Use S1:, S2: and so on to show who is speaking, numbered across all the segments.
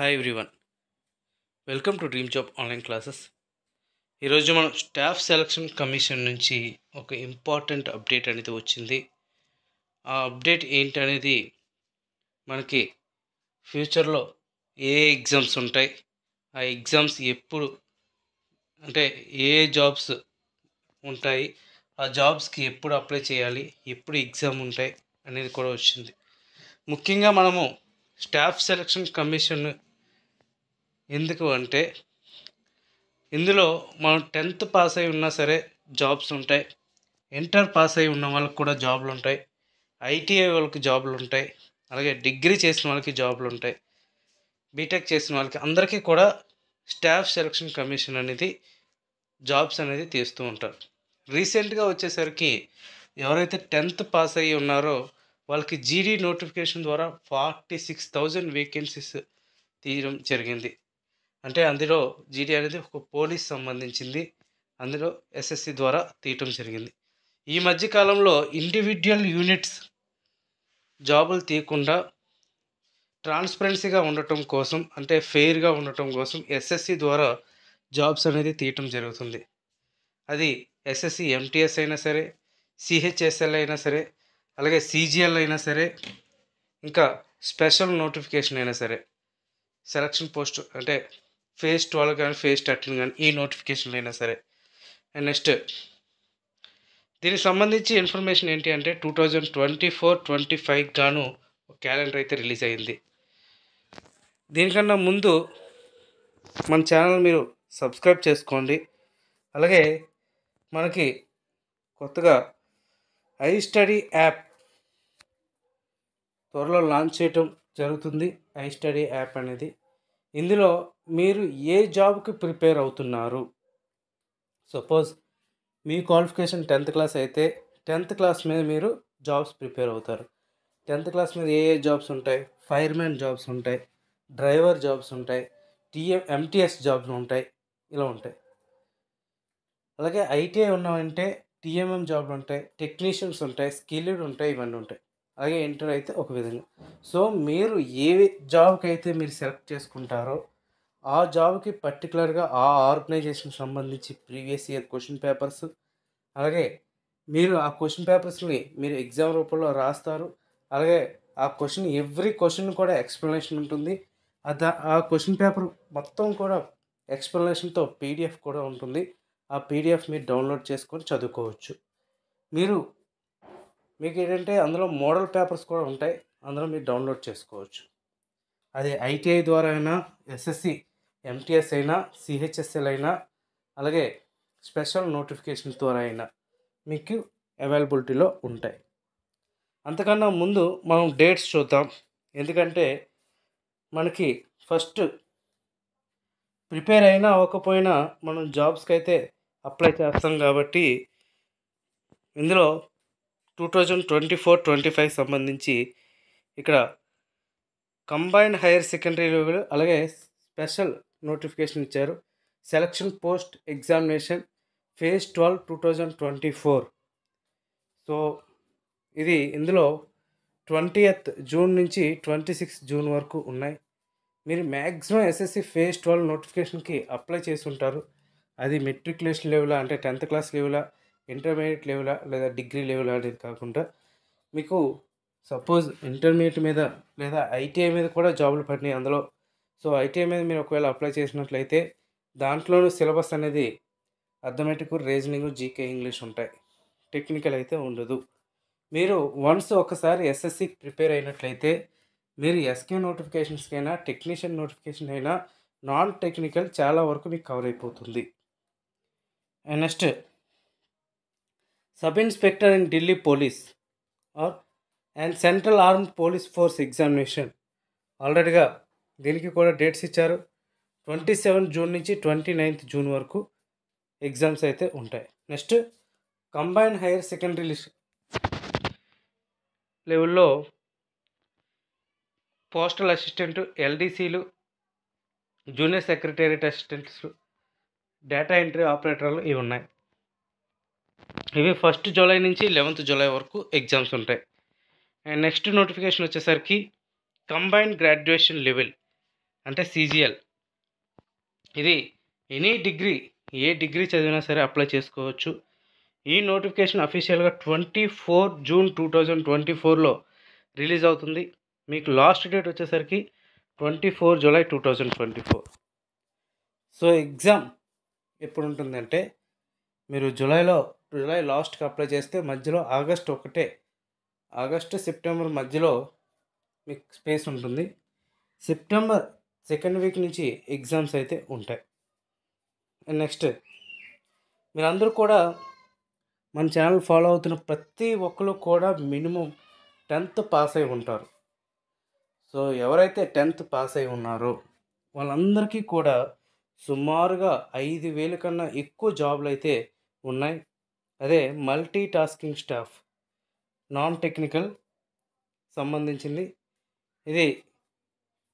S1: hi everyone welcome to dream job online classes ఈరోజు మనం staff selection commission నుంచి ఒక ఇంపార్టెంట్ అప్డేట్ అనేది వచ్చింది ఆ అప్డేట్ ఏంటనేది మనకి ఫ్యూచర్లో ఏ ఎగ్జామ్స్ ఉంటాయి ఆ ఎగ్జామ్స్ ఎప్పుడు అంటే ఏ జాబ్స్ ఉంటాయి ఆ జాబ్స్కి ఎప్పుడు అప్లై చేయాలి ఎప్పుడు ఎగ్జామ్ ఉంటాయి అనేది కూడా వచ్చింది ముఖ్యంగా మనము స్టాఫ్ సెలక్షన్ కమిషన్ ఎందుకు అంటే ఇందులో మనం టెన్త్ పాస్ అయి ఉన్నా సరే జాబ్స్ ఉంటాయి ఇంటర్ పాస్ అయి ఉన్న వాళ్ళకి కూడా జాబ్లు ఉంటాయి ఐటీఐ వాళ్ళకి జాబ్లు ఉంటాయి అలాగే డిగ్రీ చేసిన వాళ్ళకి జాబ్లు ఉంటాయి బీటెక్ చేసిన వాళ్ళకి అందరికీ కూడా స్టాఫ్ సెలక్షన్ కమిషన్ అనేది జాబ్స్ అనేది తీస్తూ ఉంటారు రీసెంట్గా వచ్చేసరికి ఎవరైతే టెన్త్ పాస్ అయ్యి ఉన్నారో వాళ్ళకి జీడీ నోటిఫికేషన్ ద్వారా ఫార్టీ సిక్స్ థౌజండ్ వేకెన్సీస్ తీయడం జరిగింది అంటే అందులో జీడీ అనేది ఒక పోలీస్ సంబంధించింది అందులో ఎస్ఎస్సి ద్వారా తీయటం జరిగింది ఈ మధ్య కాలంలో ఇండివిజువల్ యూనిట్స్ జాబులు తీయకుండా ట్రాన్స్పరెన్సీగా ఉండటం కోసం అంటే ఫెయిర్గా ఉండటం కోసం ఎస్ఎస్సి ద్వారా జాబ్స్ అనేది తీయటం జరుగుతుంది అది ఎస్ఎస్సి ఎంటీఎస్ అయినా సరే సిహెచ్ఎస్ఎల్ అయినా సరే అలాగే సీజీఎల్ అయినా సరే ఇంకా స్పెషల్ నోటిఫికేషన్ అయినా సరే సెలక్షన్ పోస్ట్ అంటే ఫేజ్ ట్వెల్వ్ కానీ ఫేజ్ థర్టీన్ కానీ ఈ నోటిఫికేషన్లు అయినా సరే అండ్ నెక్స్ట్ దీనికి సంబంధించి ఇన్ఫర్మేషన్ ఏంటి అంటే two thousand twenty four twenty five గాను క్యాలెండర్ అయితే రిలీజ్ అయింది దీనికన్నా ముందు మన ఛానల్ మీరు సబ్స్క్రైబ్ చేసుకోండి అలాగే మనకి కొత్తగా ఐ స్టడీ యాప్ త్వరలో లాంచ్ చేయటం జరుగుతుంది ఐ స్టడీ యాప్ అనేది ఇందులో మీరు ఏ జాబ్కి ప్రిపేర్ అవుతున్నారు సపోజ్ మీ క్వాలిఫికేషన్ టెన్త్ క్లాస్ అయితే టెన్త్ క్లాస్ మీద మీరు జాబ్స్ ప్రిపేర్ అవుతారు టెన్త్ క్లాస్ మీద ఏ ఏ జాబ్స్ ఉంటాయి ఫైర్మెన్ జాబ్స్ ఉంటాయి డ్రైవర్ జాబ్స్ ఉంటాయి టీఎం ఎంటీఎస్ జాబ్స్ ఉంటాయి ఇలా ఉంటాయి అలాగే ఐటీఐ ఉన్నామంటే టీఎంఎం జాబ్లు ఉంటాయి టెక్నీషియన్స్ ఉంటాయి స్కిల్డ్ ఉంటాయి ఇవన్నీ ఉంటాయి అలాగే ఇంటర్ అయితే ఒక విధంగా సో మీరు ఏ జాబ్కి అయితే మీరు సెలెక్ట్ చేసుకుంటారో ఆ జాబ్కి పర్టికులర్గా ఆ ఆర్గనైజేషన్ సంబంధించి ప్రీవియస్ ఇయర్ క్వశ్చన్ పేపర్స్ అలాగే మీరు ఆ క్వశ్చన్ పేపర్స్ని మీరు ఎగ్జామ్ రూపంలో రాస్తారు అలాగే ఆ క్వశ్చన్ ఎవ్రీ క్వశ్చన్ కూడా ఎక్స్ప్లెనేషన్ ఉంటుంది అది ఆ క్వశ్చన్ పేపర్ మొత్తం కూడా ఎక్స్ప్లెనేషన్తో పీడిఎఫ్ కూడా ఉంటుంది ఆ పీడిఎఫ్ మీరు డౌన్లోడ్ చేసుకొని చదువుకోవచ్చు మీరు మీకు ఏంటంటే అందులో మోడల్ పేపర్స్ కూడా ఉంటాయి అందులో మీరు డౌన్లోడ్ చేసుకోవచ్చు అది ఐటీఐ ద్వారా అయినా ఎస్ఎస్సి ఎంటీఎస్ అయినా సిహెచ్ఎస్ఎల్ అయినా అలాగే స్పెషల్ నోటిఫికేషన్ ద్వారా అయినా మీకు అవైలబిలిటీలో ఉంటాయి అంతకన్నా ముందు మనం డేట్స్ చూద్దాం ఎందుకంటే మనకి ఫస్ట్ ప్రిపేర్ అయినా అవ్వకపోయినా మనం జాబ్స్కి అయితే అప్లై చేస్తాం కాబట్టి ఇందులో two thousand twenty four twenty five సంబంధించి ఇక్కడ కంబైన్డ్ హైయర్ సెకండరీ లెవెల్ అలాగే స్పెషల్ నోటిఫికేషన్ ఇచ్చారు selection post examination phase twelve two thousand twenty four so ఇది ఇందులో ట్వంటీయత్ జూన్ నుంచి ట్వంటీ సిక్స్ జూన్ వరకు ఉన్నాయి మీరు మ్యాక్సిమం ఎస్ఎస్సి ఫేజ్ ట్వెల్వ్ నోటిఫికేషన్కి అప్లై చేసి ఉంటారు అది మెట్రికులేషన్ లెవెలా అంటే టెన్త్ క్లాస్ లెవెలా ఇంటర్మీడియట్ లెవెల్ లేదా డిగ్రీ లెవెల్ అనేది కాకుండా మీకు సపోజ్ ఇంటర్మీడియట్ మీద లేదా ఐటీఐ మీద కూడా జాబులు పడినాయి అందులో సో ఐటీఐ మీద మీరు ఒకవేళ అప్లై చేసినట్లయితే దాంట్లోనూ సిలబస్ అనేది అథమెటిక్ రీజనింగ్ జీకే ఇంగ్లీష్ ఉంటాయి టెక్నికల్ అయితే ఉండదు మీరు వన్స్ ఒకసారి ఎస్ఎస్సి ప్రిపేర్ అయినట్లయితే మీరు ఎస్కే అయినా టెక్నీషియన్ నోటిఫికేషన్ అయినా నాన్ టెక్నికల్ చాలా వరకు మీకు కవర్ అయిపోతుంది next sub inspector in Delhi police or and central arm police force examination ఆల్రెడీగా దీనికి కూడా డేట్స్ ఇచ్చారు ట్వంటీ సెవెన్ జూన్ నుంచి ట్వంటీ నైన్త్ జూన్ వరకు ఎగ్జామ్స్ అయితే ఉంటాయి next combine higher secondary list లెవెల్లో పోస్టల్ అసిస్టెంట్ ఎల్డీసీలు junior secretariat assistants data entry ఆపరేటర్లు ఇవి ఉన్నాయి ఇవి ఫస్ట్ జూలై నుంచి లెవెంత్ జూలై వరకు ఎగ్జామ్స్ ఉంటాయి అండ్ నెక్స్ట్ నోటిఫికేషన్ వచ్చేసరికి కంబైన్డ్ గ్రాడ్యుయేషన్ లెవెల్ అంటే సీజీఎల్ ఇది ఎనీ డిగ్రీ ఏ డిగ్రీ చదివినా సరే అప్లై చేసుకోవచ్చు ఈ నోటిఫికేషన్ అఫీషియల్గా twenty four June two thousand twenty ఫోర్లో రిలీజ్ అవుతుంది మీకు లాస్ట్ డేట్ వచ్చేసరికి twenty four July two thousand twenty four so exam ఎప్పుడు ఉంటుందంటే మీరు జూలైలో జూలై లాస్ట్కి అప్లై చేస్తే మధ్యలో ఆగస్ట్ ఒకటే ఆగస్టు సెప్టెంబర్ మధ్యలో మీకు స్పేస్ ఉంటుంది సెప్టెంబర్ సెకండ్ వీక్ నుంచి ఎగ్జామ్స్ అయితే ఉంటాయి నెక్స్ట్ మీరందరూ కూడా మన ఛానల్ ఫాలో అవుతున్న ప్రతి ఒక్కరు కూడా మినిమం టెన్త్ పాస్ అయి ఉంటారు సో ఎవరైతే టెన్త్ పాస్ అయి ఉన్నారో వాళ్ళందరికీ కూడా సుమారుగా ఐదు వేలు కన్నా ఎక్కువ జాబ్లు అయితే ఉన్నాయి అదే multi tasking staff non technical సంబంధించింది ఇది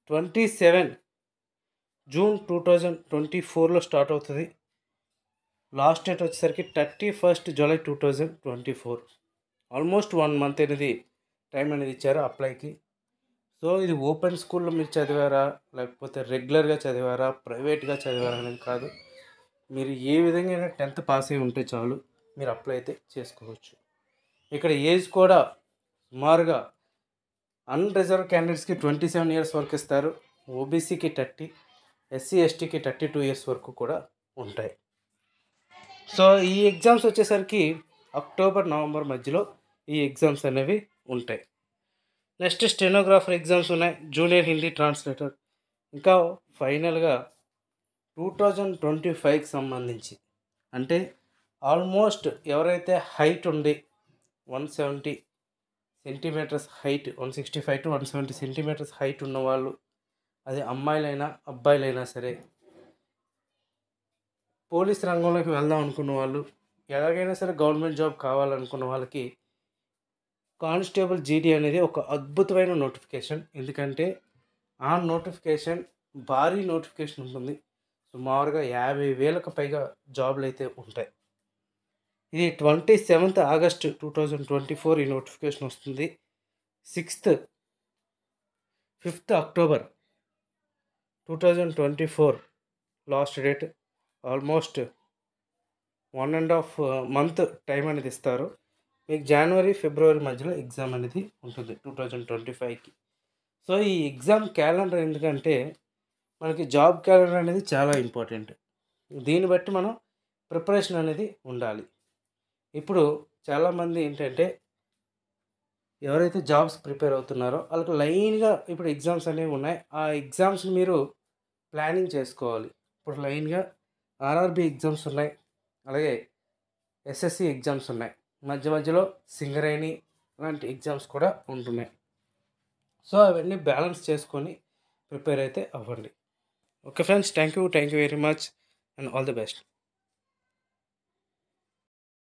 S1: twenty seven June two thousand twenty ఫోర్లో స్టార్ట్ అవుతుంది లాస్ట్ డేట్ వచ్చేసరికి thirty first July two thousand twenty four almost one month అనేది టైం అనేది ఇచ్చారు అప్లైకి సో ఇది ఓపెన్ స్కూల్లో మీరు చదివారా లేకపోతే రెగ్యులర్గా చదివారా ప్రైవేట్గా చదివారా అనేది కాదు మీరు ఏ విధంగా టెన్త్ పాస్ అయి ఉంటే చాలు మీరు అప్లై అయితే చేసుకోవచ్చు ఇక్కడ ఏజ్ కూడా సుమారుగా అన్రిజర్వ్ క్యాండిడేట్స్కి ట్వంటీ సెవెన్ ఇయర్స్ వరకు ఇస్తారు ఓబీసీకి థర్టీ ఎస్సీ ఎస్టీకి థర్టీ టూ ఇయర్స్ వరకు కూడా ఉంటాయి సో ఈ ఎగ్జామ్స్ వచ్చేసరికి అక్టోబర్ నవంబర్ మధ్యలో ఈ ఎగ్జామ్స్ అనేవి ఉంటాయి నెక్స్ట్ స్టెనోగ్రాఫర్ ఎగ్జామ్స్ ఉన్నాయి జూనియర్ హిందీ ట్రాన్స్లేటర్ ఇంకా ఫైనల్గా టూ థౌజండ్ ట్వంటీ ఫైవ్కి సంబంధించి అంటే ఆల్మోస్ట్ ఎవరైతే హైట్ ఉంది one seventy centimetres height one sixty five to one seventy centimetres height ఉన్నవాళ్ళు అది అమ్మాయిలైనా అబ్బాయిలైనా సరే పోలీస్ రంగంలోకి వెళ్దాం అనుకున్న వాళ్ళు ఎలాగైనా సరే గవర్నమెంట్ జాబ్ కావాలనుకున్న వాళ్ళకి కానిస్టేబుల్ జీడీ అనేది ఒక అద్భుతమైన నోటిఫికేషన్ ఎందుకంటే ఆ నోటిఫికేషన్ భారీ నోటిఫికేషన్ ఉంటుంది సుమారుగా యాభై వేలకు పైగా జాబ్లు అయితే ఉంటాయి ఇది twenty seventh August two thousand twenty four ఈ నోటిఫికేషన్ వస్తుంది sixth fifth October two thousand twenty four last date almost one and half month time అనేది ఇస్తారు మీకు జనవరి ఫిబ్రవరి మధ్యలో ఎగ్జామ్ అనేది ఉంటుంది టూ థౌజండ్ ట్వంటీ ఫైవ్కి సో ఈ ఎగ్జామ్ క్యాలెండర్ ఎందుకంటే మనకి జాబ్ క్యాలెండర్ అనేది చాలా ఇంపార్టెంట్ దీన్ని బట్టి మనం ప్రిపరేషన్ అనేది ఉండాలి ఇప్పుడు చాలామంది ఏంటంటే ఎవరైతే జాబ్స్ ప్రిపేర్ అవుతున్నారో వాళ్ళకి లైన్గా ఇప్పుడు ఎగ్జామ్స్ అనేవి ఉన్నాయి ఆ ఎగ్జామ్స్ని మీరు ప్లానింగ్ చేసుకోవాలి ఇప్పుడు లైన్గా ఆర్ఆర్బి ఎగ్జామ్స్ ఉన్నాయి అలాగే ఎస్ఎస్సి ఎగ్జామ్స్ ఉన్నాయి మధ్య మధ్యలో సింగరేణి లాంటి ఎగ్జామ్స్ కూడా ఉంటున్నాయి సో అవన్నీ బ్యాలెన్స్ చేసుకొని ప్రిపేర్ అయితే అవ్వండి okay friends thank you thank you very much and all the best